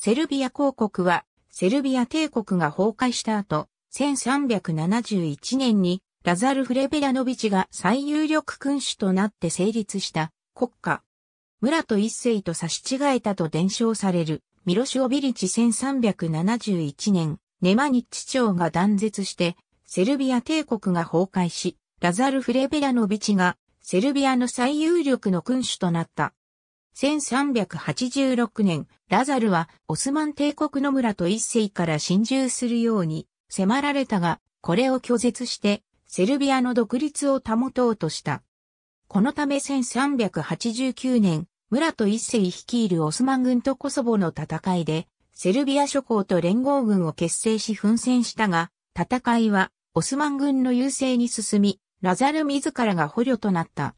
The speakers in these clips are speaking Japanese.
セルビア公国は、セルビア帝国が崩壊した後、1371年にラザル・フレベラノビチが最有力君主となって成立した国家。村と一世と差し違えたと伝承されるミロシオビリチ1371年、ネマニッチ朝が断絶して、セルビア帝国が崩壊し、ラザル・フレベラノビチがセルビアの最有力の君主となった。1386年、ラザルはオスマン帝国の村と一世から侵入するように迫られたが、これを拒絶してセルビアの独立を保とうとした。このため1389年、村と一世率いるオスマン軍とコソボの戦いで、セルビア諸侯と連合軍を結成し奮戦したが、戦いはオスマン軍の優勢に進み、ラザル自らが捕虜となった。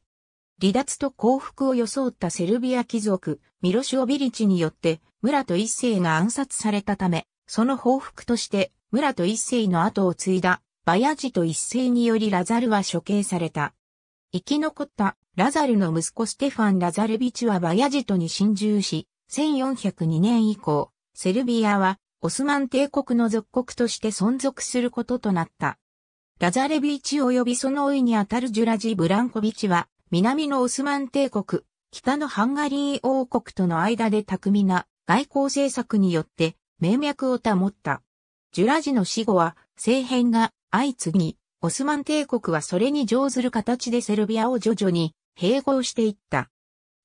離脱と降伏を装ったセルビア貴族、ミロシオビリチによって、村と一世が暗殺されたため、その報復として、村と一世の後を継いだ、バヤジと一世によりラザルは処刑された。生き残ったラザルの息子ステファン・ラザルビチはバヤジトに侵入し、1402年以降、セルビアはオスマン帝国の属国として存続することとなった。ラザレビチ及びその老いにあたるジュラジ・ブランコビチは南のオスマン帝国、北のハンガリー王国との間で巧みな外交政策によって名脈を保った。ジュラジの死後は政変が相次ぎ、オスマン帝国はそれに乗ずる形でセルビアを徐々に併合していった。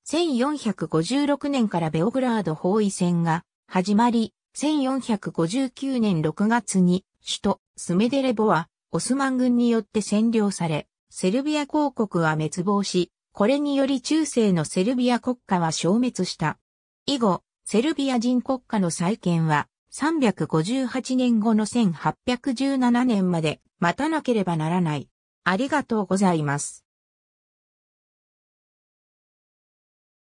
1456年からベオグラード包囲戦が始まり、1459年6月に首都スメデレボはオスマン軍によって占領され、セルビア公国は滅亡し、これにより中世のセルビア国家は消滅した。以後、セルビア人国家の再建は、358年後の1817年まで待たなければならない。ありがとうございます。